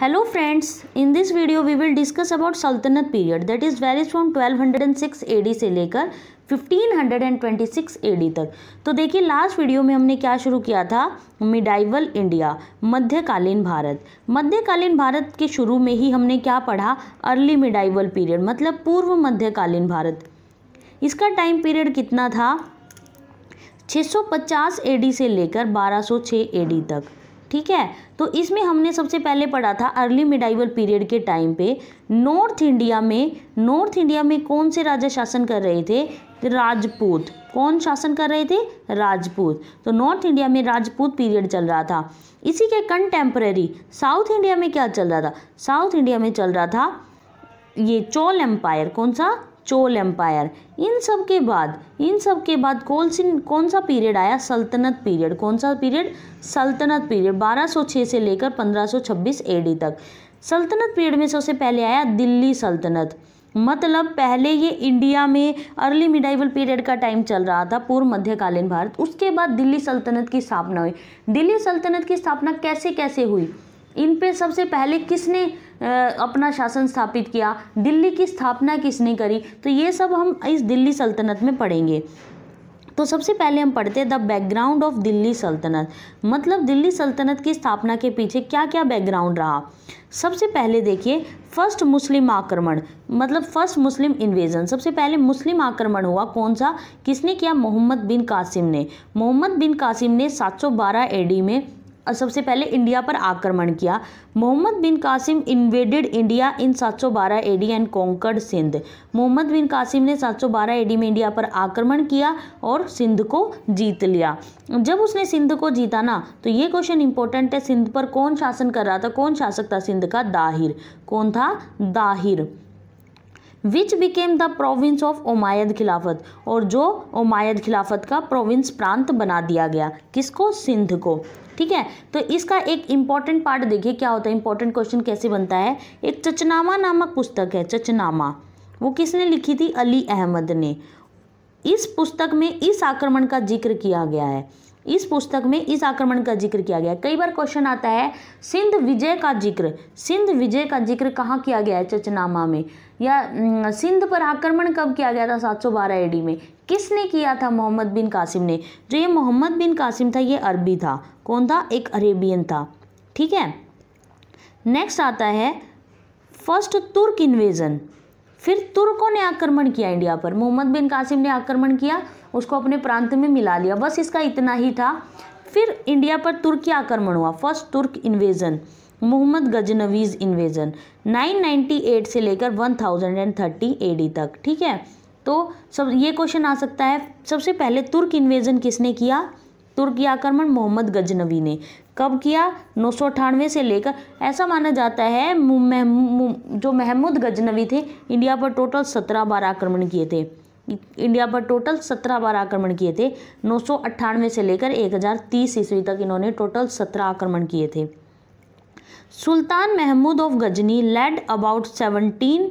hello friends in this video we will discuss about सल्तनत period that is varies from 1206 ad से लेकर 1526 AD तक तो देखिए लास्ट वीडियो में हमने क्या शुरू किया था मिडाइवल इंडिया मध्यकालीन भारत मध्यकालीन भारत के शुरू में ही हमने क्या पढ़ा अर्ली मिडाइवल पीरियड मतलब पूर्व मध्यकालीन भारत इसका टाइम पीरियड कितना था 650 एडी से लेकर 1206 एडी तक ठीक है तो इसमें हमने सबसे पहले पढ़ा था अर्ली मिडाइवल पीरियड के टाइम पे नॉर्थ इंडिया में नॉर्थ इंडिया में कौन से राजा शासन कर रहे थे राजपूत कौन शासन कर रहे थे राजपूत तो नॉर्थ इंडिया में राजपूत पीरियड चल रहा था इसी के कंटेम्प्रेरी साउथ इंडिया में क्या चल रहा था साउथ इंडिया में चल रहा था ये चोल एम्पायर कौन सा चोल एम्पायर इन सब के बाद इन सब के बाद कौन सी कौन सा पीरियड आया सल्तनत पीरियड कौन सा पीरियड सल्तनत पीरियड 1206 से लेकर 1526 एडी तक सल्तनत पीरियड में सबसे पहले आया दिल्ली सल्तनत मतलब पहले ये इंडिया में अर्ली मिडाइवल पीरियड का टाइम चल रहा था पूर्व मध्यकालीन भारत उसके बाद दिल्ली सल्तनत की स्थापना हुई दिल्ली सल्तनत की स्थापना कैसे कैसे हुई इन पे सबसे पहले किसने अपना शासन स्थापित किया दिल्ली की स्थापना किसने करी तो ये सब हम इस दिल्ली सल्तनत में पढ़ेंगे तो सबसे पहले हम पढ़ते हैं द बैकग्राउंड ऑफ दिल्ली सल्तनत मतलब दिल्ली सल्तनत की स्थापना के पीछे क्या क्या बैकग्राउंड रहा सबसे पहले देखिए फर्स्ट मुस्लिम आक्रमण मतलब फर्स्ट मुस्लिम इन्वेजन सबसे पहले मुस्लिम आक्रमण हुआ कौन सा किसने किया मोहम्मद बिन कासिम ने मोहम्मद बिन कासिम ने 712 एडी में सबसे पहले इंडिया पर आक्रमण किया Muhammad bin Qasim invaded India in 712 AD and conquered Sindh Muhammad bin Qasim ने 712 एडी में इंडिया पर आक्रमण किया और सिंध को जीत लिया जब उसने सिंध को जीता ना तो ये क्वेश्चन इंपॉर्टेंट है सिंध पर कौन शासन कर रहा था कौन शासक था सिंध का दाहिर कौन था Dahir which became the province of Umayyad खिलाफत और जो ओमायद खिलाफत का प्रोविंस प्रांत बना दिया गया किसको सिंध को ठीक है तो इसका एक इम्पॉर्टेंट पार्ट देखिए क्या होता है इम्पोर्टेंट क्वेश्चन कैसे बनता है एक चचनामा नामक पुस्तक है चचनामा वो किसने लिखी थी अली अहमद ने इस पुस्तक में इस आक्रमण का जिक्र किया गया है इस पुस्तक में इस आक्रमण का जिक्र किया गया कई बार क्वेश्चन आता है सिंध विजय का जिक्र सिंध विजय का जिक्र कहाँ किया गया है चचनामा में या सिंध पर आक्रमण कब किया गया था 712 सौ में किसने किया था मोहम्मद बिन कासिम ने जो ये मोहम्मद बिन कासिम था ये अरबी था कौन था एक अरेबियन था ठीक है नेक्स्ट आता है फर्स्ट तुर्क इन्वेजन फिर तुर्कों ने आक्रमण किया इंडिया पर मोहम्मद बिन कासिम ने आक्रमण किया उसको अपने प्रांत में मिला लिया बस इसका इतना ही था फिर इंडिया पर तुर्की आक्रमण हुआ फर्स्ट तुर्क इन्वेजन मोहम्मद गजनवीज इन्वेजन 998 से लेकर 1030 एडी तक ठीक है तो सब ये क्वेश्चन आ सकता है सबसे पहले तुर्क इन्वेजन किसने किया तुर्की आक्रमण मोहम्मद गजनवी ने कब किया नौ से लेकर ऐसा माना जाता है जो महमूद गजनवी थे इंडिया पर टोटल सत्रह बार आक्रमण किए थे इंडिया पर टोटल सत्रह बार आक्रमण किए थे नौ से लेकर तीस ईस्वी तक इन्होंने टोटल सत्रह आक्रमण किए थे Sultan Mahmud of Ghazni led about seventeen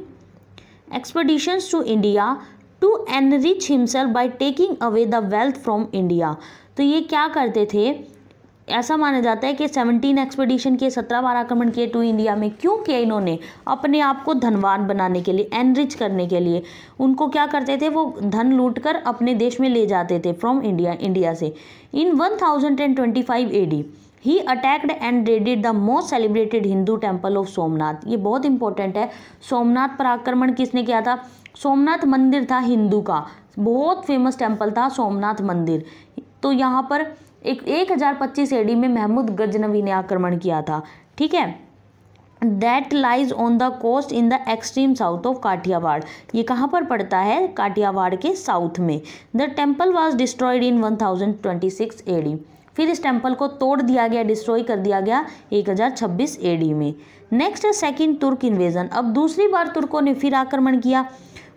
expeditions to India to enrich himself by taking away the wealth from India तो ये क्या करते थे ऐसा माना जाता है कि सेवनटीन एक्सपीडिशन के सत्रह बार आक्रमण किए टू इंडिया में क्यों किया इन्होंने अपने आप को धनवान बनाने के लिए एनरिच करने के लिए उनको क्या करते थे वो धन लूट कर अपने देश में ले जाते थे फ्रॉम इंडिया इंडिया से in one thousand and twenty five A D he attacked and raided the most celebrated Hindu temple of Somnath ये बहुत इंपॉर्टेंट है सोमनाथ पर आक्रमण किसने किया था सोमनाथ मंदिर था हिंदू का बहुत फेमस टेम्पल था सोमनाथ मंदिर तो यहाँ पर एक एक हज़ार पच्चीस एडी में महमूद गजनवी ने आक्रमण किया था ठीक है that lies on the coast in the extreme south of Kathiawar ये कहाँ पर पड़ता है काठियावाड़ के साउथ में the temple was destroyed in one thousand twenty six AD फिर इस टेम्पल को तोड़ दिया गया डिस्ट्रॉय कर दिया गया एक हजार ए एडी में नेक्स्ट है सेकेंड तुर्क इन्वेजन अब दूसरी बार तुर्कों ने फिर आक्रमण किया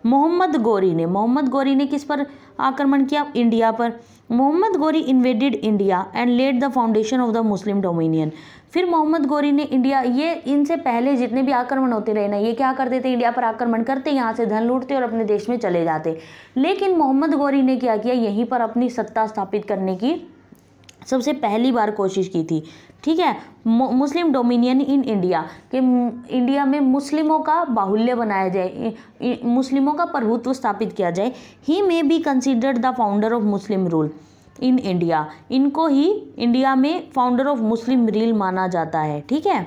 मोहम्मद गौरी ने मोहम्मद गौरी ने किस पर आक्रमण किया इंडिया पर Muhammad Ghori invaded India and laid the foundation of the Muslim dominion फिर मोहम्मद गोरी ने इंडिया ये इनसे पहले जितने भी आक्रमण होते रहे ना ये क्या करते थे इंडिया पर आक्रमण करते यहाँ से धन लूटते और अपने देश में चले जाते लेकिन मोहम्मद गोरी ने क्या किया यहीं पर अपनी सत्ता स्थापित करने की सबसे पहली बार कोशिश की थी ठीक है मुस्लिम डोमिनियन इन इंडिया कि इंडिया में मुस्लिमों का बाहुल्य बनाया जाए मुस्लिमों का प्रभुत्व स्थापित किया जाए he may be considered the founder of Muslim rule in India इनको ही इंडिया में फाउंडर ऑफ मुस्लिम रील माना जाता है ठीक है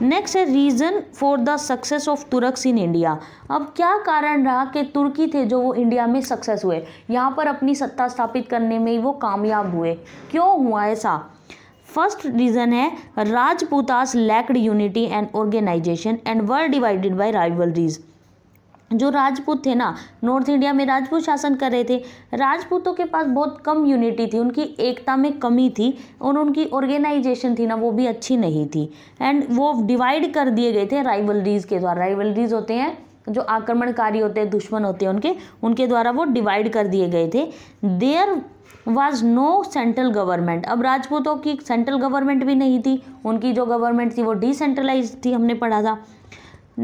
नेक्स्ट है reason for the success of Turks in India अब क्या कारण रहा कि तुर्की थे जो वो इंडिया में सक्सेस हुए यहाँ पर अपनी सत्ता स्थापित करने में वो कामयाब हुए क्यों हुआ ऐसा फर्स्ट रीज़न है Rajputas lacked unity and organisation and were divided by rivalries जो राजपूत थे ना नॉर्थ इंडिया में राजपूत शासन कर रहे थे राजपूतों के पास बहुत कम यूनिटी थी उनकी एकता में कमी थी और उनकी ऑर्गेनाइजेशन थी ना वो भी अच्छी नहीं थी एंड वो डिवाइड कर दिए गए थे राइवलरीज के द्वारा राइवलरीज होते हैं जो आक्रमणकारी होते हैं दुश्मन होते हैं उनके उनके द्वारा वो डिवाइड कर दिए गए थे there was no central government अब राजपूतों की सेंट्रल गवर्नमेंट भी नहीं थी उनकी जो गवर्नमेंट थी वो डिसेंट्रलाइज थी हमने पढ़ा था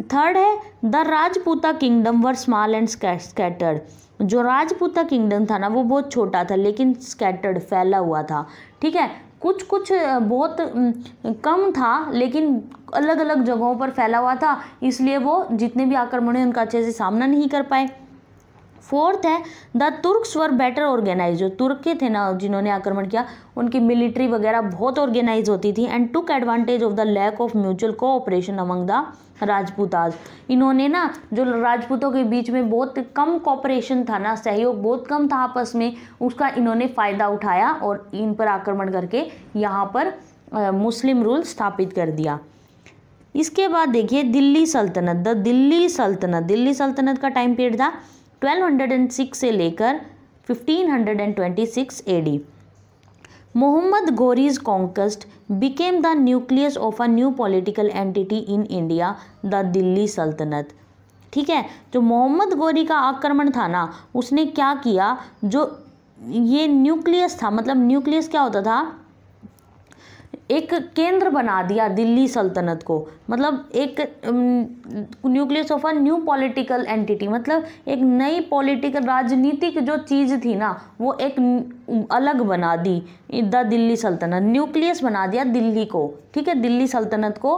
थर्ड है the Rajputa kingdom were small and scattered जो राजपूता किंगडम था ना वो बहुत छोटा था लेकिन स्कैटर्ड फैला हुआ था ठीक है कुछ कुछ बहुत कम था लेकिन अलग अलग जगहों पर फैला हुआ था इसलिए वो जितने भी आक्रमण हैं उनका अच्छे से सामना नहीं कर पाए फोर्थ है the Turks were better organise जो तुर्क के थे ना जिन्होंने आक्रमण किया उनकी मिलिट्री वगैरह बहुत ऑर्गेनाइज होती थी and took advantage of the lack of mutual cooperation among the Rajputas इन्होंने ना जो राजपूतों के बीच में बहुत कम कॉपरेशन था ना सहयोग बहुत कम था आपस में उसका इन्होंने फ़ायदा उठाया और इन पर आक्रमण करके यहाँ पर आ, मुस्लिम रूल स्थापित कर दिया इसके बाद देखिए दिल्ली सल्तनत द दिल्ली सल्तनत दिल्ली सल्तनत का टाइम पीरियड था 1206 से लेकर 1526 AD Muhammad Ghori's conquest became the nucleus of a new political entity in India the Delhi सल्तनत ठीक है जो मोहम्मद गोरी का आक्रमण था ना उसने क्या किया जो ये न्यूक्लियस था मतलब न्यूक्लियस क्या होता था एक केंद्र बना दिया दिल्ली सल्तनत को मतलब एक nucleus of a new political entity मतलब एक नई पॉलिटिकल राजनीतिक जो चीज़ थी ना वो एक अलग बना दी द दिल्ली सल्तनत न्यूक्लियस बना दिया दिल्ली को ठीक है दिल्ली सल्तनत को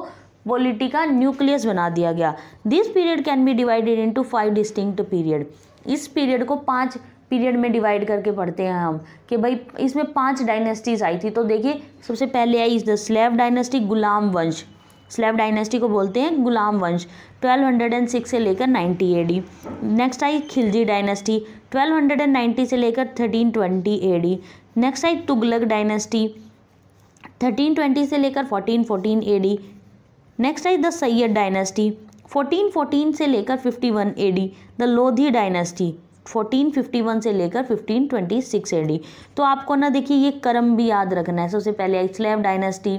पॉलिटी का न्यूक्लियस बना दिया गया this period can be divided into five distinct period इस पीरियड को पाँच पीरियड में डिवाइड करके पढ़ते हैं हम कि भाई इसमें पांच डायनेस्टीज आई थी तो देखिए सबसे पहले आई इस द स्लेव डायनेस्टी गुलाम वंश स्लेव डायनेस्टी को बोलते हैं गुलाम वंश 1206 से लेकर 90 एडी नेक्स्ट आई खिलजी डायनेस्टी 1290 से लेकर 1320 एडी नेक्स्ट आई तुगलक डायनेस्टी 1320 से लेकर 1414 एडी नेक्स्ट आई द सैयद डायनेस्टी 1414 से लेकर 51 एडी द लोधी डायनेस्टी 1451 से लेकर 1526 ट्वेंटी तो आपको ना देखिए ये क्रम भी याद रखना है सबसे पहले slave dynasty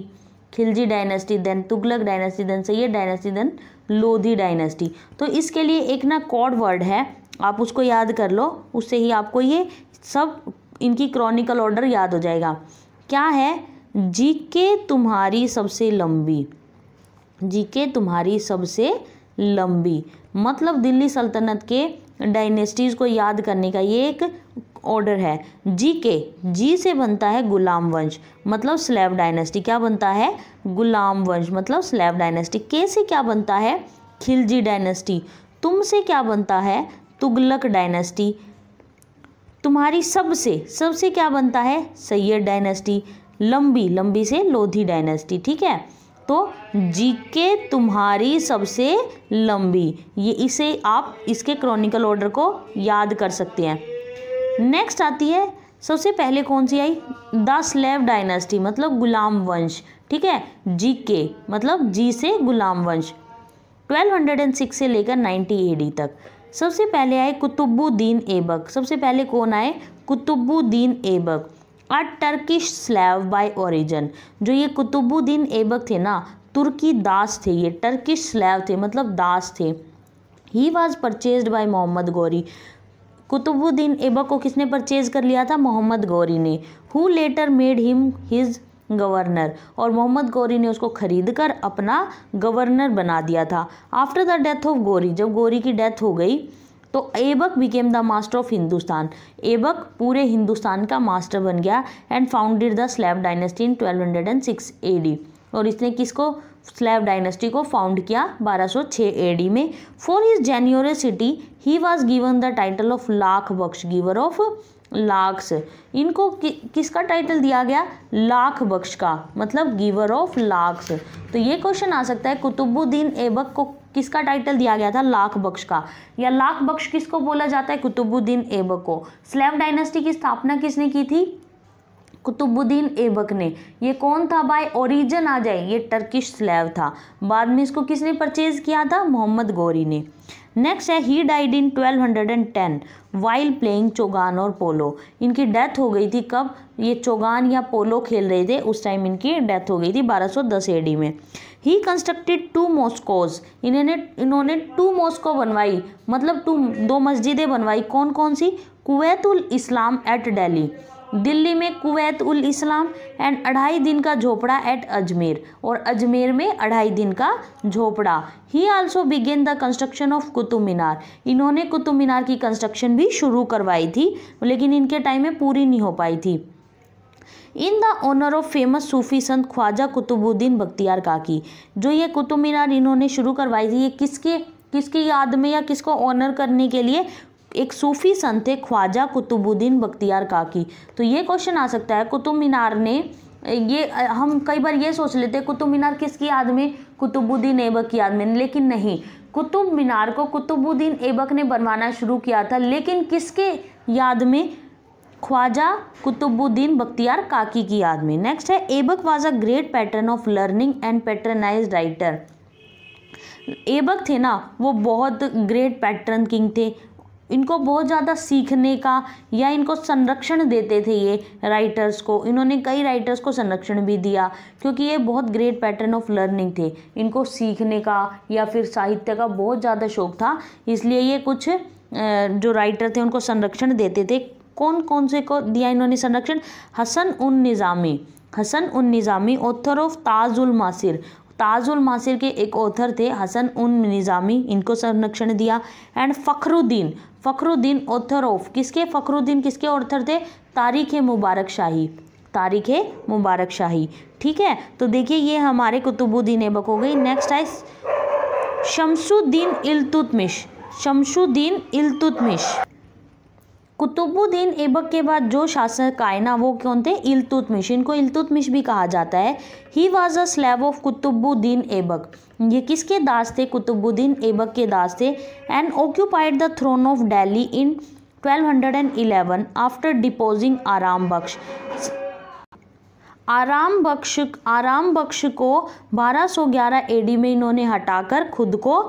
Khilji dynasty then Tughlaq dynasty then Sayyid dynasty then Lodi dynasty तो इसके लिए एक ना कॉड वर्ड है आप उसको याद कर लो उससे ही आपको ये सब इनकी क्रॉनिकल ऑर्डर याद हो जाएगा क्या है जी के तुम्हारी सबसे लंबी जी के तुम्हारी सबसे लंबी मतलब दिल्ली सल्तनत के डायनेस्टीज़ को याद करने का ये एक ऑर्डर है जी के जी से बनता है गुलाम वंश मतलब स्लेव डायनेस्टी क्या बनता है गुलाम वंश मतलब स्लेव डायनेस्टी के से क्या बनता है खिलजी डायनेस्टी तुम से क्या बनता है तुगलक डायनेस्टी तुम्हारी सबसे सबसे क्या बनता है सैयद डायनेस्टी लंबी लंबी से लोधी डायनेस्टी ठीक है तो जीके तुम्हारी सबसे लंबी ये इसे आप इसके क्रॉनिकल ऑर्डर को याद कर सकते हैं नेक्स्ट आती है सबसे पहले कौन सी आई द स्लेव डायनेस्टी मतलब गुलाम वंश ठीक है जी के मतलब जी से गुलाम वंश 1206 से लेकर 90 एडी तक सबसे पहले आए कुतुबुद्दीन एबक सबसे पहले कौन आए Qutbuddin Aibak a Turkish slave by origin जो ये कुतुबुद्दीन ऐबक थे ना तुर्की दास थे ये टर्किश स्लैव थे मतलब दास थे he was purchase by Muhammad Ghori Qutbuddin Aibak को किसने परचेज कर लिया था मोहम्मद गौरी ने who later made him his governor और मोहम्मद गौरी ने उसको खरीद कर अपना गवर्नर बना दिया था after the death of Ghori जब गौरी की डेथ हो गई तो Aibak became the master of Hindustan Aibak पूरे हिंदुस्तान का मास्टर बन गया and founded the slave dynasty in twelve hundred and six AD और इसने किसको स्लैब डायनेस्टी को फाउंड किया 1206 एडी में for his city he was given the title of Lakh Bakhsh giver of lakhs इनको कि, किसका टाइटल दिया गया लाख बख्श का मतलब गिवर ऑफ लाख्स तो ये क्वेश्चन आ सकता है कुतुबुद्दीन एबक को किसका टाइटल दिया गया था लाख बख्श का या लाख बख्श किसको बोला जाता है कुतुबुद्दीन ऐबक को स्लैम डायनेस्टी की स्थापना किसने की थी कुतुबुद्दीन ऐबक ने ये कौन था बाय ओरिजन आ जाए ये टर्किश स्लैव था बाद में इसको किसने परचेज किया था मोहम्मद गौरी ने नेक्स्ट है he died in 1210 while playing chaugan और पोलो इनकी डेथ हो गई थी कब ये चोगान या पोलो खेल रहे थे उस टाइम इनकी डेथ हो गई थी 1210 एडी में ही कंस्ट्रक्टेड टू मॉस्कोज इन्होंने इन्होंने टू मॉस्को बनवाई मतलब टू दो मस्जिदें बनवाई कौन कौन सी कुवैतुल इस्लाम एट डेली दिल्ली में कुवैत उल इस्लाम एंड अढ़ाई दिन का झोपड़ा एट अजमेर और अजमेर में Adhai Din Ka Jhonpra he also began the construction of Qutub Minar इन्होंने कुतुब मीनार की कंस्ट्रक्शन भी शुरू करवाई थी लेकिन इनके टाइम में पूरी नहीं हो पाई थी in the honour of famous Sufi saint Khwaja Qutubuddin Bakhtiyar काकी जो ये कुतुब मीनार इन्होंने शुरू करवाई थी ये किसके किसकी याद में या किसको ऑनर करने के लिए एक सूफ़ी संत थे ख्वाजा कुतुबुद्दीन बख्तियार काकी तो ये क्वेश्चन आ सकता है कुतुब मीनार ने ये हम कई बार ये सोच लेते हैं कुतुब मीनार किसकी याद में कुतुबुद्दीन ऐबक की याद में लेकिन नहीं कुतुब मीनार को कुतुबुद्दीन ऐबक ने बनवाना शुरू किया था लेकिन किसके याद में ख्वाजा कुतुबुद्दीन बख्तियार काकी की याद में नेक्स्ट है Aibak was a great patron of learning and patronise writer Aibak थे ना वो बहुत ग्रेट पैटर्न किंग थे इनको बहुत ज़्यादा सीखने का या इनको संरक्षण देते थे ये राइटर्स को इन्होंने कई राइटर्स को संरक्षण भी दिया क्योंकि ये बहुत ग्रेट पैटर्न ऑफ लर्निंग थे इनको सीखने का या फिर साहित्य का बहुत ज़्यादा शौक था इसलिए ये कुछ जो राइटर थे उनको संरक्षण देते थे कौन कौन से को दिया इन्होंने संरक्षण हसन उन निज़ामी हसन उन निज़ामी ऑथर ऑफ ताजुल मासिर ताजुल मासिर के एक ऑथर थे हसन उन निज़ामी इनको संरक्षण दिया and Fakhruddin Fakhruddin author of किसके फ़खरुद्दीन किसके ऑथर थे तारीख़ मुबारक शाही तारीख़ मुबारक शाही ठीक है तो देखिए ये हमारे कुतुबुद्दीन ऐबक हो गई नेक्स्ट आए शमसुद्दीन इलतुतमिश शमसुद्दीन इलतुतमिश कुतुबुद्दीन ऐबक के बाद जो शासक आए ना वो कौन थे इलतुतमिश इनको इलतुतमिश भी कहा जाता है he was a slave of Qutbuddin Aibak ये किसके दास थे कुतुबुद्दीन ऐबक के दास थे and occupied the throne of Delhi in 1211 after deposing Aram Bakhsh आराम बख्श आराम बख्श को 1211 एडी में इन्होंने हटाकर खुद को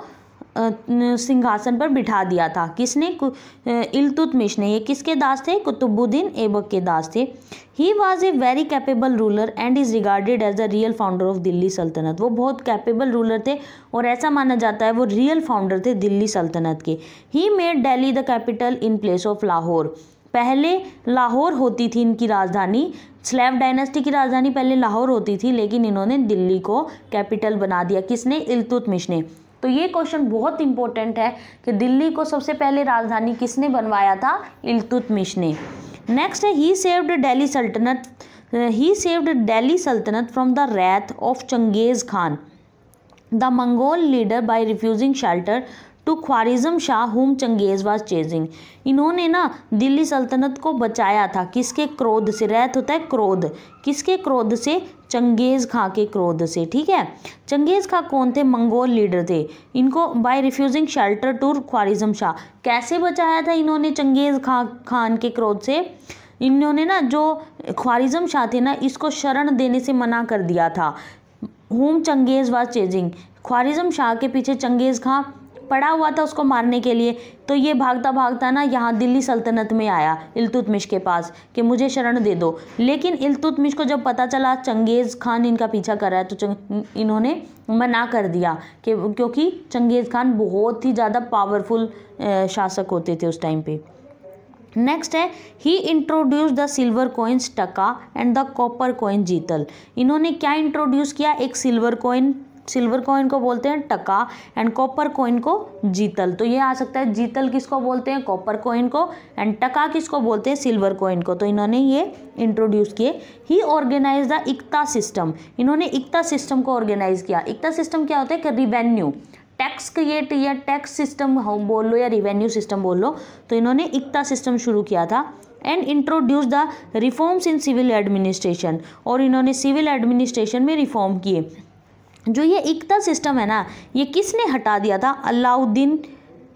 सिंहासन पर बिठा दिया था किसने इलतुतमिश ने ये किसके दास थे कुतुबुद्दीन ऐबक के दास थे he was a very capable ruler and is regarded as a real founder of Delhi sultanate वो बहुत कैपेबल रूलर थे और ऐसा माना जाता है वो रियल फाउंडर थे दिल्ली सल्तनत के he made Delhi the capital in place of Lahore पहले लाहौर होती थी इनकी राजधानी स्लैब डायनेस्टी की राजधानी पहले लाहौर होती थी लेकिन इन्होंने दिल्ली को कैपिटल बना दिया किसने इलतुतमिश ने तो ये क्वेश्चन बहुत इंपॉर्टेंट है कि दिल्ली को सबसे पहले राजधानी किसने बनवाया था इलतुतमिश ने नेक्स्ट है ही saved Delhi sultanate he saved Delhi sultanate from the wrath of Genghis Khan the Mongol leader by refusing shelter to Khwarazm Shah whom Genghis was chasing इन्होंने ना दिल्ली सल्तनत को बचाया था किसके क्रोध से रैत होता है क्रोध किसके क्रोध से चंगेज़ खां के क्रोध से ठीक है चंगेज़ खां कौन थे मंगोल लीडर थे इनको by refusing shelter to Khwarazm Shah कैसे बचाया था इन्होंने चंगेज़ खां खान के क्रोध से इन्होंने ना जो ख्वारिजम शाह थे ना इसको शरण देने से मना कर दिया था whom Genghis was chasing Khwarazm Shah के पीछे चंगेज़ खां पड़ा हुआ था उसको मारने के लिए तो ये भागता भागता ना यहाँ दिल्ली सल्तनत में आया इलतुतमिश के पास कि मुझे शरण दे दो लेकिन इलतुतमिश को जब पता चला चंगेज़ खान इनका पीछा कर रहा है तो इन्होंने मना कर दिया कि क्योंकि चंगेज़ खान बहुत ही ज़्यादा पावरफुल शासक होते थे उस टाइम पे नेक्स्ट है he introduce the silver coins taka and the copper coin jital इन्होंने क्या इंट्रोड्यूस किया एक सिल्वर कोइन सिल्वर कॉइन को बोलते हैं टका एंड कॉपर कॉइन को जीतल तो ये आ सकता है जीतल किसको बोलते हैं कॉपर कॉइन को एंड टका किसको बोलते हैं सिल्वर कॉइन को तो इन्होंने ये इंट्रोड्यूस किए he organise the iqta system इन्होंने इकता सिस्टम को ऑर्गेनाइज किया इकता सिस्टम क्या होता है कि रिवेन्यू टैक्स क्रिएट या टैक्स सिस्टम बोल लो या रिवेन्यू सिस्टम बोल लो तो इन्होंने इकता सिस्टम शुरू किया था and introduce the reforms in civil administration और इन्होंने सिविल एडमिनिस्ट्रेशन में रिफॉर्म किए जो ये एकता सिस्टम है ना ये किसने हटा दिया था अलाउद्दीन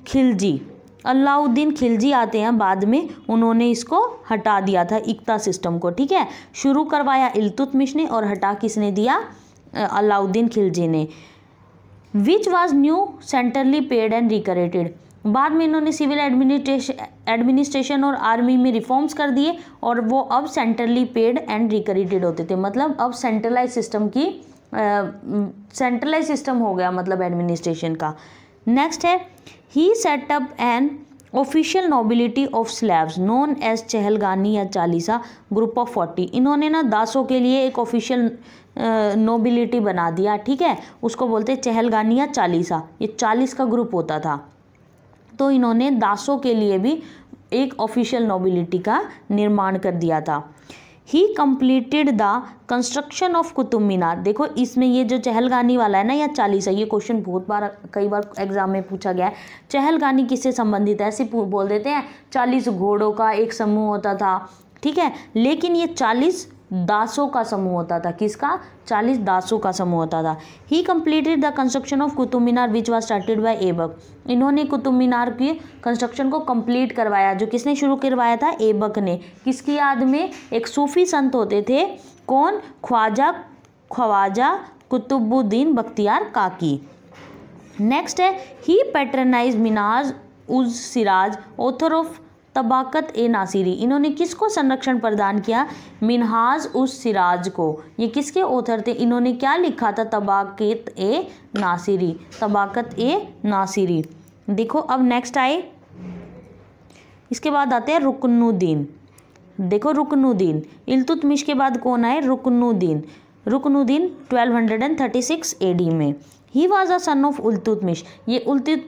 खिलजी अलाउद्दीन खिलजी आते हैं बाद में उन्होंने इसको हटा दिया था एकता सिस्टम को ठीक है शुरू करवाया इल्तुतमिश ने और हटा किसने दिया अलाउद्दीन खिलजी ने which was new centrally paid and recruited बाद में इन्होंने सिविल एडमिनिस्ट्रेशन एडमिनिस्ट्रेशन और आर्मी में रिफॉर्म्स कर दिए और वो अब सेंट्रली पेड एंड रिकरेटेड होते थे मतलब अब सेंट्रलाइज सिस्टम की सेंट्रलाइज सिस्टम हो गया मतलब एडमिनिस्ट्रेशन का नेक्स्ट है he set up an official nobility of slaves known as Chahalgani या चालीसा ग्रुप ऑफ फोर्टी इन्होंने ना दासों के लिए एक ऑफिशियल नोबिलिटी बना दिया ठीक है उसको बोलते चहलगानी या चालीसा ये चालीस का ग्रुप होता था तो इन्होंने दासों के लिए भी एक ऑफिशियल नोबिलिटी का निर्माण कर दिया था he completed the construction of Qutub Minar देखो इसमें ये जो चहलगानी वाला है ना या चालीस है ये क्वेश्चन बहुत बार कई बार एग्जाम में पूछा गया है चहलगानी किससे संबंधित है ऐसे बोल देते हैं चालीस घोड़ों का एक समूह होता था ठीक है लेकिन ये चालीस दासों का समूह होता था किसका चालीस दासों का समूह होता था he completed the construction of Qutub Minar which was started by Aibak इन्होंने कुतुब मीनार के कंस्ट्रक्शन को कंप्लीट करवाया जो किसने शुरू करवाया था एबक ने किसकी याद में एक सूफी संत होते थे कौन ख्वाजा ख्वाजा कुतुबुद्दीन बख्तियार काकी नेक्स्ट है ही patronise Minhaj uj Siraj author of Tabaqat e Nasiri इन्होंने किसको संरक्षण प्रदान किया मिनहाज उस सिराज को ये किसके ऑथर थे इन्होंने क्या लिखा था तबाकत ए नासिरी तबाकत ए नासिरी देखो अब नेक्स्ट आए इसके बाद आते हैं रुकनुद्दीन देखो रुकनुद्दीन इलतुतमिश के बाद कौन आए Ruknuddin Ruknuddin twelve hundred and thirty six A D में he was a son of उलतुतमिश ये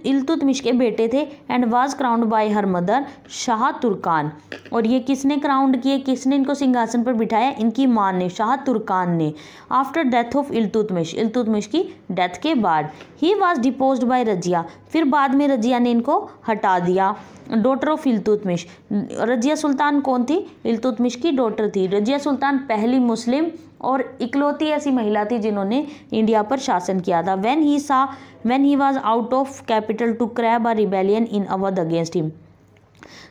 इलतुतमिश के बेटे थे and was crowned by her mother Shah Turkan और ये किसने क्राउंड किए किसने इनको सिंहासन पर बिठाया इनकी माँ ने शाह तुर्कान ने after death of Iltutmish Iltutmish की डेथ के बाद he was depose by Razia फिर बाद में रजिया ने इनको हटा दिया डॉटर ऑफ इलतुतमिश रजिया सुल्तान कौन थी इलतुतमिश की डॉटर थी रजिया सुल्तान पहली मुस्लिम और इकलौती ऐसी महिला थी जिन्होंने इंडिया पर शासन किया था when he saw when he was out of capital to curb a rebellion in Awadh against him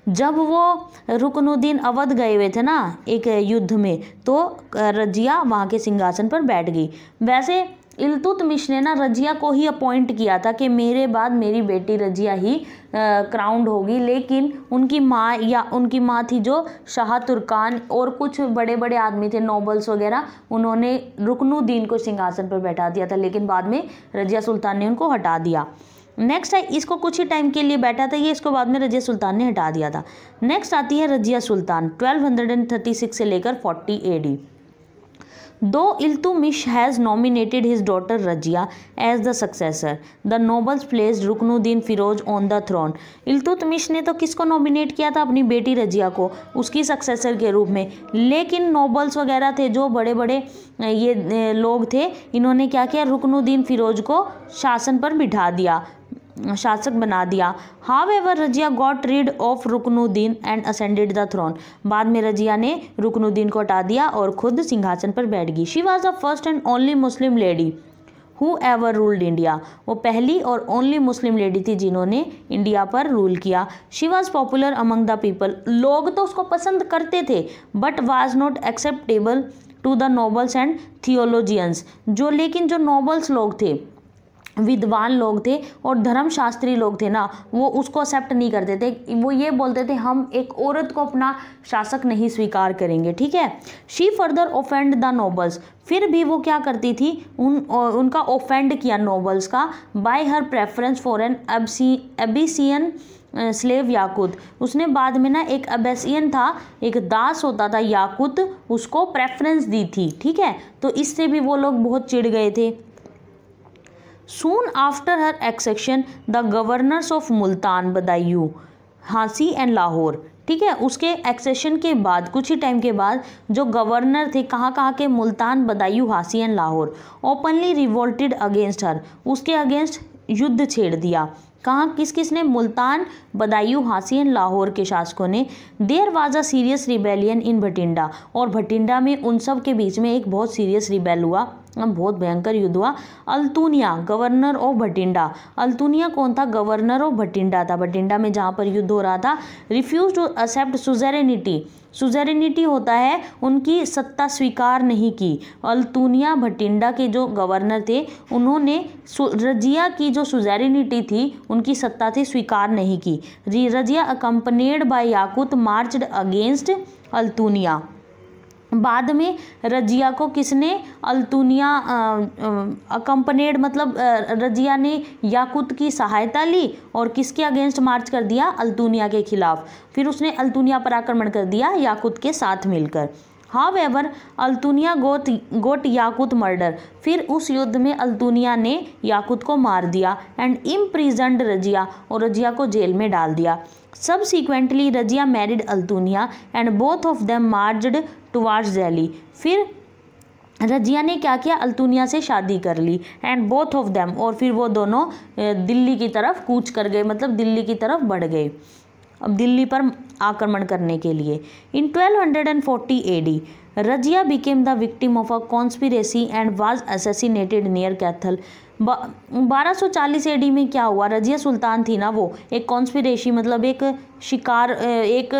जब वो रुकनुद्दीन अवध गए हुए थे ना एक युद्ध में तो रजिया वहाँ के सिंहासन पर बैठ गई वैसे इलतुतमिश ने ना रजिया को ही अपॉइंट किया था कि मेरे बाद मेरी बेटी रजिया ही क्राउंड होगी लेकिन उनकी माँ या उनकी माँ थी जो शाह तुर्कान और कुछ बड़े बड़े आदमी थे नोबल्स वगैरह उन्होंने रुकनुद्दीन को सिंहासन पर बैठा दिया था लेकिन बाद में रजिया सुल्तान ने उनको हटा दिया नेक्स्ट है इसको कुछ ही टाइम के लिए बैठा था ये इसको बाद में रजिया सुल्तान ने हटा दिया था नेक्स्ट आती है रजिया सुल्तान ट्वेल्व से लेकर फोर्टी एडी दो Iltutmish has nominated his daughter Razia as the successor the nobles place Ruknuddin Firoz on the throne Iltutmish ने तो किसको नॉमिनेट किया था अपनी बेटी रजिया को उसकी सक्सेसर के रूप में लेकिन नोबल्स वगैरह थे जो बड़े बड़े ये लोग थे इन्होंने क्या किया रुकनुद्दीन फिरोज को शासन पर बिठा दिया शासक बना दिया however Razia got rid of Ruknuddin and ascended the throne बाद में रजिया ने रुकनुद्दीन को हटा दिया और खुद सिंहासन पर बैठ गई she was the first and only Muslim lady who ever ruled India वो पहली और ओनली मुस्लिम लेडी थी जिन्होंने इंडिया पर रूल किया she was popular among the people लोग तो उसको पसंद करते थे but was not acceptable to the nobles and theologians जो लेकिन जो नॉबल्स लोग थे विद्वान लोग थे और धर्मशास्त्री लोग थे ना वो उसको एक्सेप्ट नहीं करते थे वो ये बोलते थे हम एक औरत को अपना शासक नहीं स्वीकार करेंगे ठीक है she further offend the nobles फिर भी वो क्या करती थी उन उनका ओफेंड किया नोबल्स का by her preference for an Abyssinian Abyssinian slave Yaqut उसने बाद में ना एक अबेसियन था एक दास होता था याकूत उसको प्रेफरेंस दी थी ठीक है तो इससे भी वो लोग बहुत चिढ़ गए थे Soon after her accession the governors of Multan Badaun Hansi and Lahore ठीक है उसके एक्सेशन के बाद कुछ ही टाइम के बाद जो गवर्नर थे कहाँ कहाँ के Multan Badaun Hansi and Lahore openly revolted against her उसके अगेंस्ट युद्ध छेड़ दिया कहाँ किस किस ने मुल्तान बदायू हासी एंड लाहौर के शासकों ने there was a serious rebellion in Bhatinda और भटिंडा में उन सब के बीच में एक बहुत सीरियस रिबेल हुआ बहुत भयंकर युद्ध हुआ अल्तुनिया गवर्नर ऑफ भटिंडा अल्तुनिया कौन था गवर्नर ऑफ भटिंडा था भटिंडा में जहाँ पर युद्ध हो रहा था refuse to accept suzerainty suzerainty होता है उनकी सत्ता स्वीकार नहीं की अल्तुनिया भटिंडा के जो गवर्नर थे उन्होंने रजिया की जो सुजेरेनिटी थी उनकी सत्ता थी स्वीकार नहीं की Razia accompanied by Yaqut marched against Altunia बाद में रजिया को किसने अल्तुनिया अकम्पनेड मतलब रजिया ने याकूत की सहायता ली और किसके अगेंस्ट मार्च कर दिया अल्तुनिया के खिलाफ फिर उसने अल्तुनिया पर आक्रमण कर दिया याकूत के साथ मिलकर हाव एवर अल्तुनिया गोत गोट याकूत मर्डर फिर उस युद्ध में अल्तुनिया ने याकूत को मार दिया एंड इम्प्रीजेंड रजिया और रजिया को जेल में डाल दिया Subsequently, Razia married Altunia and both of them marched toward Delhi फिर रजिया ने क्या किया अल्तुनिया से शादी कर ली एंड बोथ ऑफ दैम और फिर वो दोनों दिल्ली की तरफ कूच कर गए मतलब दिल्ली की तरफ बढ़ गए अब दिल्ली पर आक्रमण करने के लिए in 1240 D Razia became the victim of a conspiracy and was assassinated near Kaithal बारह सौ चालीस एडी में क्या हुआ रजिया सुल्तान थी ना वो एक कॉन्स्पिरेशी मतलब एक शिकार एक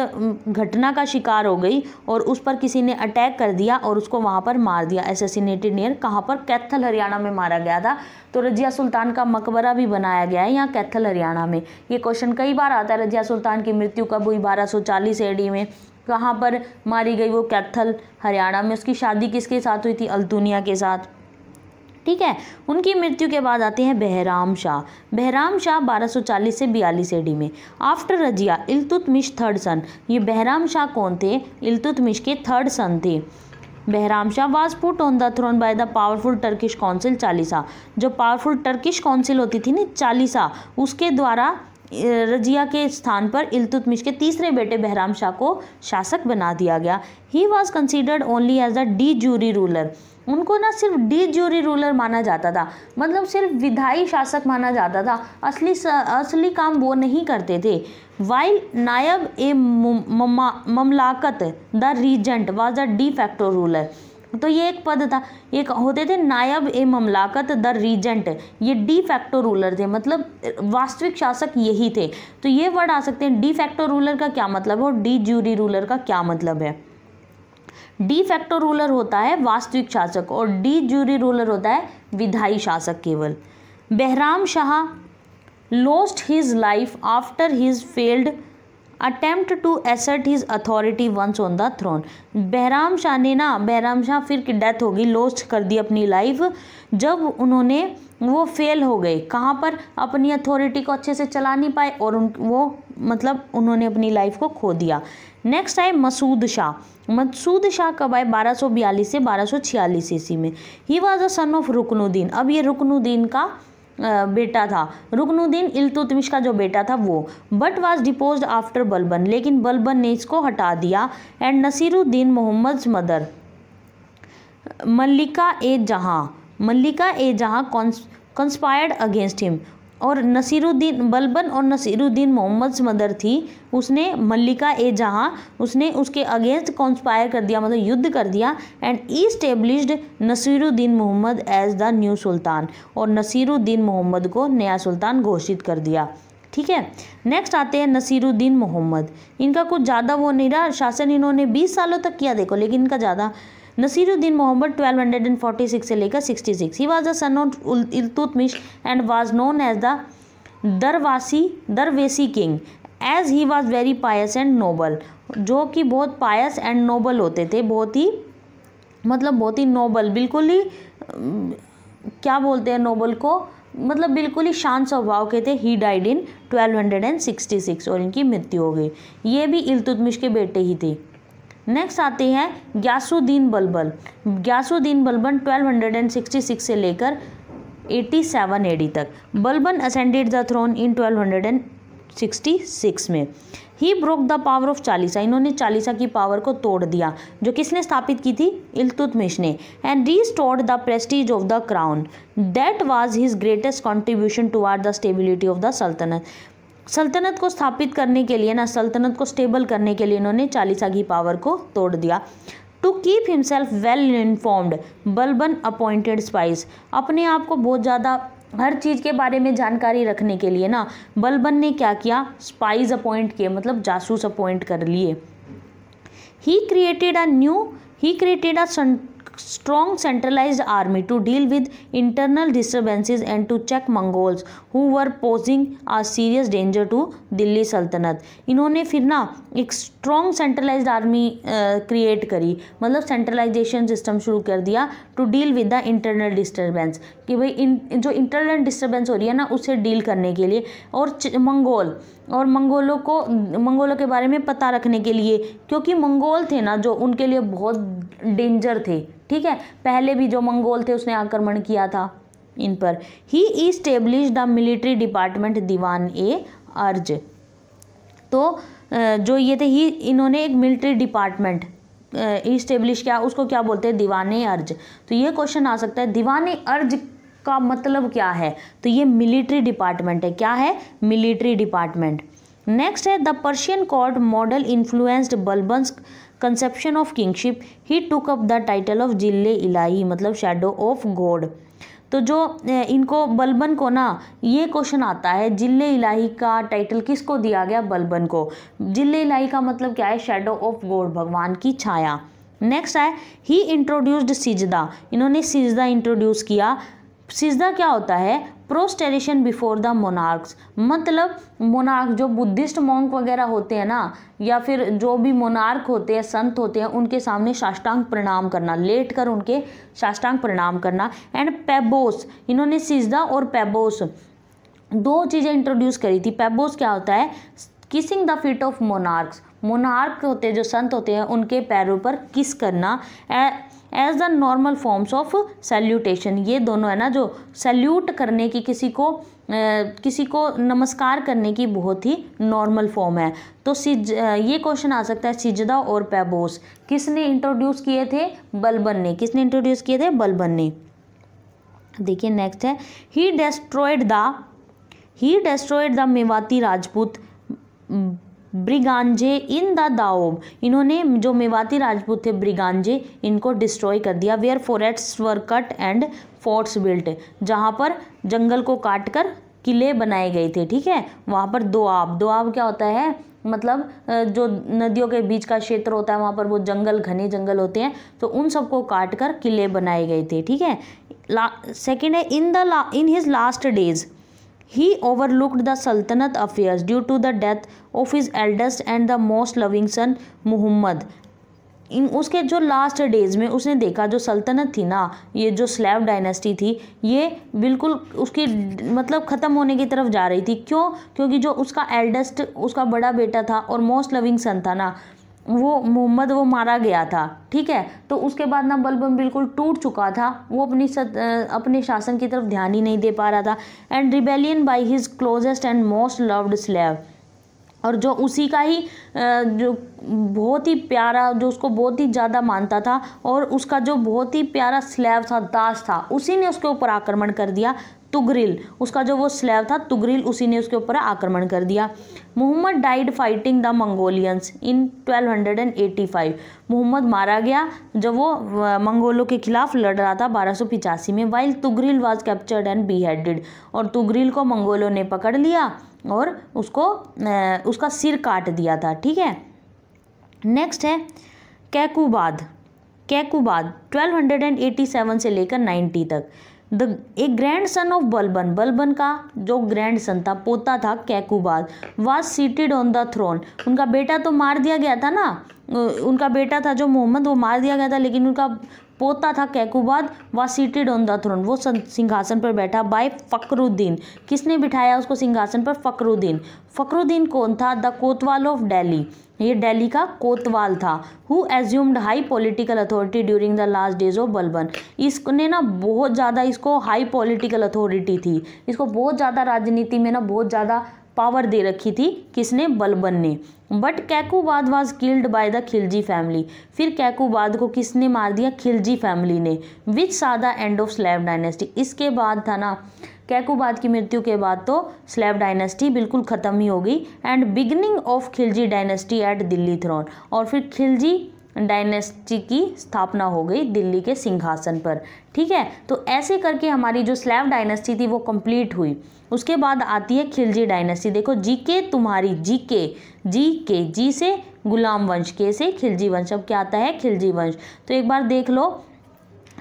घटना का शिकार हो गई और उस पर किसी ने अटैक कर दिया और उसको वहाँ पर मार दिया एसेसिनेटेड नियर कहाँ पर कैथल हरियाणा में मारा गया था तो रजिया सुल्तान का मकबरा भी बनाया गया है यहाँ कैथल हरियाणा में ये क्वेश्चन कई बार आता है रजिया सुल्तान की मृत्यु कब हुई बारह सौ चालीस एडी में कहाँ पर मारी गई वो कैथल हरियाणा में उसकी शादी किसके साथ हुई थी अल्तुनिया के साथ ठीक है उनकी मृत्यु के बाद आते हैं बहराम शाह बहराम शाह 1240 से बयालीस एडी में after Razia Iltutmish third son ये बहराम शाह कौन थे इल्तुतमिश के थर्ड सन थे Bahram Shah was put on the throne by the powerful Turkish council Chalisa जो पावरफुल टर्किश काउंसिल होती थी ना चालीसा उसके द्वारा रजिया के स्थान पर इलतुतमिश के तीसरे बेटे बहराम शाह को शासक बना दिया गया he was considered only as a de jure ruler उनको ना सिर्फ डी जूरी रूलर माना जाता था मतलब सिर्फ विधायी शासक माना जाता था असली असली काम वो नहीं करते थे while Naib e Mamlakat the regent was a de facto ruler तो ये एक पद था एक होते थे नायब ए ममलाकत द रीजेंट ये डी फैक्टो रूलर थे मतलब वास्तविक शासक यही थे तो ये वर्ड आ सकते हैं डी फैक्टो रूलर का क्या मतलब है और डी ज्यूरी रूलर का क्या मतलब है डी फैक्टो रूलर होता है वास्तविक शासक और डी ज्यूरी रूलर होता है विधायी शासक केवल Bahram Shah lost his life after his failed attempt to assert his authority once on the throne Bahram Shah ने ना बहराम शाह फिर की डेथ होगी लॉस्ट कर दी अपनी लाइफ जब उन्होंने वो फेल हो गए कहाँ पर अपनी अथॉरिटी को अच्छे से चला नहीं पाए और उन वो मतलब उन्होंने अपनी लाइफ को खो दिया नेक्स्ट आए मसूद शाह मसूद शाह कब आए 1242 से 1246 ईस्वी में he was a son of Ruknuddin अब ये रुकनुद्दीन का बेटा था रुकनुद्दीन इलतुतमिश का जो बेटा था वो but was depose after Balban लेकिन बलबन ने इसको हटा दिया एंड नसीरुद्दीन मोहम्मद मदर मल्लिका ए जहाँ मल्लिका ए जहाँ कॉन्स कंस्पायर्ड अगेंस्ट हिम और नसीरुद्दीन बलबन और नसीरुद्दीन मोहम्मद मदर थी उसने मल्लिका ए जहाँ उसने उसके अगेंस्ट कॉन्स्पायर कर दिया मतलब युद्ध कर दिया and established Nasiruddin Mohammad as the new sultan और नसीरुद्दीन मोहम्मद को नया सुल्तान घोषित कर दिया ठीक है नेक्स्ट आते हैं नसीरुद्दीन मोहम्मद इनका कुछ ज़्यादा वो नहीं रहा शासन इन्होंने बीस सालों तक किया देखो लेकिन इनका ज़्यादा नसीरुद्दीन मोहम्मद 1246 से लेकर 66 he was the son of Iltutmish and was known as the dervish dervish king as he was very pious and noble जो कि बहुत पायस एंड नोबल होते थे बहुत ही मतलब बहुत ही नोबल बिल्कुल ही क्या बोलते हैं नोबल को मतलब बिल्कुल ही शांत स्वभाव के थे ही डाइड इन 1266 और इनकी मृत्यु हो गई ये भी इल्तुतमिश के बेटे ही थे नेक्स्ट आते हैं ग्यासुद्दीन बलबल ग्यासुद्दीन बलबन 1266 से लेकर 87 डी तक Balban ascended the throne in 1266 में he broke the power of Chalisa इन्होंने चालीसा की पावर को तोड़ दिया जो किसने स्थापित की थी इल्तुतमिश ने and restored the prestige of the crown that was his greatest contribution toward the stability of the sultanate सल्तनत को स्थापित करने के लिए ना सल्तनत को स्टेबल करने के लिए इन्होंने चालीसा की पावर को तोड़ दिया to keep himself well informed Balban appointed spies अपने आप को बहुत ज़्यादा हर चीज़ के बारे में जानकारी रखने के लिए ना बलबन ने क्या किया स्पाइस अपॉइंट किए मतलब जासूस अपॉइंट कर लिए he created a new he created a strong centralized army to deal with internal disturbances and to check Mongols who were posing a serious danger to Delhi sultanate इन्होंने फिर ना एक स्ट्रॉन्ग सेंट्रलाइज आर्मी क्रिएट करी मतलब centralisation system शुरू कर दिया to deal with the internal disturbance कि भाई इन जो इंटरनल डिस्टर्बेंस हो रही है ना उसे डील करने के लिए और मंगोल और मंगोलों को मंगोलों के बारे में पता रखने के लिए क्योंकि मंगोल थे ना जो उनके लिए बहुत डेंजर थे ठीक है पहले भी जो मंगोल थे उसने आक्रमण किया था इन पर he establish the military department Diwan e Arz तो जो ये थे ही इन्होंने एक मिलिट्री डिपार्टमेंट इस्टेब्लिश किया उसको क्या बोलते हैं दीवान अर्ज तो ये क्वेश्चन आ सकता है दीवान अर्ज का मतलब क्या है तो ये मिलिट्री डिपार्टमेंट है क्या है मिलिट्री डिपार्टमेंट नेक्स्ट है the Persian court model influenced Balban's conception of kingship he took up the title of Zille Ilahi मतलब शेडो ऑफ गॉड तो जो इनको बलबन को ना ये क्वेश्चन आता है जिले इलाही का टाइटल किसको दिया गया बलबन को जिले इलाही का मतलब क्या है शेडो ऑफ गॉड भगवान की छाया नेक्स्ट है ही इंट्रोड्यूस्ड सिजदा इन्होंने सिजदा इंट्रोड्यूस किया सिजदा क्या होता है प्रोस्टेरेशन बिफोर द मोनार्क्स मतलब मोनार्क जो बुद्धिस्ट मोंक वगैरह होते हैं ना या फिर जो भी मोनार्क होते हैं संत होते हैं उनके सामने साष्टांग प्रणाम करना लेट कर उनके साष्टांग प्रणाम करना एंड पेबोस इन्होंने सिजदा और पेबोस दो चीज़ें इंट्रोड्यूस करी थी पेबोस क्या होता है kissing the feet of monarchs monarch होते जो संत होते हैं उनके पैरों पर किस करना as the normal forms of salutation ये दोनों है ना जो सैल्यूट करने की किसी को किसी को नमस्कार करने की बहुत ही नॉर्मल फॉर्म है तो सिज ये क्वेश्चन आ सकता है सिजदा और पैबोस किसने इंट्रोड्यूस किए थे बलबन ने किसने इंट्रोड्यूस किए थे बलबन ने देखिए नेक्स्ट है he destroyed the he destroyed the Mewati Rajput brigands in the Doab इन्होंने जो मेवाती राजपूत थे ब्रिगांजे इनको डिस्ट्रॉय कर दिया where forests were cut and forts built जहाँ पर जंगल को काट कर किले बनाए गए थे ठीक है वहाँ पर दोआब दोआब क्या होता है मतलब जो नदियों के बीच का क्षेत्र होता है वहाँ पर वो जंगल घने जंगल होते हैं तो उन सबको काट कर किले बनाए गए थे ठीक है ला सेकेंड है in the in his last days he overlooked the sultanate affairs due to the death of his eldest and the most loving son Muhammad in उसके जो लास्ट डेज में उसने देखा जो सल्तनत थी ना ये जो स्लैब डायनेस्टी थी ये बिल्कुल उसकी मतलब ख़त्म होने की तरफ जा रही थी क्यों क्योंकि जो उसका एल्डेस्ट उसका बड़ा बेटा था और मोस्ट लविंग सन था ना वो मोहम्मद वो मारा गया था ठीक है तो उसके बाद ना बलबम बिल्कुल टूट चुका था वो अपनी सत, अपने शासन की तरफ ध्यान ही नहीं दे पा रहा था and rebellion by his closest and most loved slave और जो उसी का ही जो बहुत ही प्यारा जो उसको बहुत ही ज़्यादा मानता था और उसका जो बहुत ही प्यारा स्लैब था दास था उसी ने उसके ऊपर आक्रमण कर दिया तुगरिल उसका जो वो स्लैब था तुगरिल उसी ने उसके ऊपर आक्रमण कर दिया Muhammad died fighting the Mongolians in 1285 Muhammad मारा गया जब वो मंगोलों के खिलाफ लड़ रहा था बारह में while Tughril was captured and बी और तुगरिल को मंगोलों ने पकड़ लिया और उसको उसका सिर काट दिया था ठीक है नेक्स्ट है कैकुबाद कैकुबाद 1287 से लेकर 90 तक द एक grandson of Balban Balban का जो ग्रैंड सन था पोता था Kaiqubad was seated on the throne उनका बेटा तो मार दिया गया था ना उनका बेटा था जो मोहम्मद वो मार दिया गया था लेकिन उनका पोता था कैकुबाद व सीटेड ऑन द थ्रोन वो सिंहासन पर बैठा बाय फ़करुद्दीन किसने बिठाया उसको सिंहासन पर फ़करुद्दीन फ़करुद्दीन कौन था द कोतवाल ऑफ डेली ये दिल्ली का कोतवाल था who assumed high political authority during the last days of Balban इसने ना बहुत ज़्यादा इसको हाई पॉलिटिकल अथॉरिटी थी इसको बहुत ज़्यादा राजनीति में ना बहुत ज़्यादा पावर दे रखी थी किसने बलबन ने but Kaiqubad was killed by the Khilji family फिर कैकूबाद को किसने मार दिया खिलजी फैमिली ने which the end of slave dynasty इसके बाद था ना कैकूबाद की मृत्यु के बाद तो स्लैब डायनेस्टी बिल्कुल ख़त्म ही हो गई and beginning of Khilji dynasty at Delhi throne और फिर खिलजी डायनेस्टी की स्थापना हो गई दिल्ली के सिंहासन पर ठीक है तो ऐसे करके हमारी जो स्लैब डायनेस्टी थी वो कंप्लीट हुई उसके बाद आती है खिलजी डायनेस्टी देखो जी के तुम्हारी जी के जी के जी से गुलाम वंश के से खिलजी वंश अब क्या आता है खिलजी वंश तो एक बार देख लो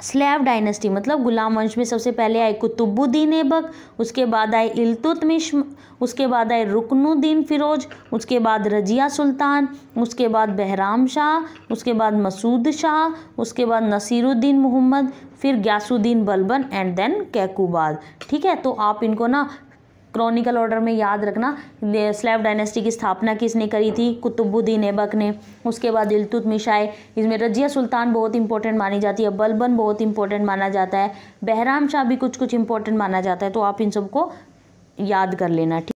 स्लेव डायनेस्टी मतलब गुलाम वंश में सबसे पहले आए कुतुबुद्दीन ऐबक उसके बाद आए इल्तुतमिश उसके बाद आए रुकनुद्दीन फिरोज उसके बाद रजिया सुल्तान उसके बाद बहराम शाह उसके बाद मसूद शाह उसके बाद नसीरुद्दीन मोहम्मद फिर ग्यासुद्दीन बलबन एंड देन कैकूबाद ठीक है तो आप इनको ना क्रॉनिकल ऑर्डर में याद रखना स्लैब डायनेस्टी की स्थापना किसने करी थी कुतुबुद्दीन ऐबक ने उसके बाद इलतुत मिशाए इसमें रजिया सुल्तान बहुत इंपॉर्टेंट मानी जाती है बलबन बहुत इंपॉर्टेंट माना जाता है बहराम शाह भी कुछ कुछ इंपॉर्टेंट माना जाता है तो आप इन सबको याद कर लेना ठीक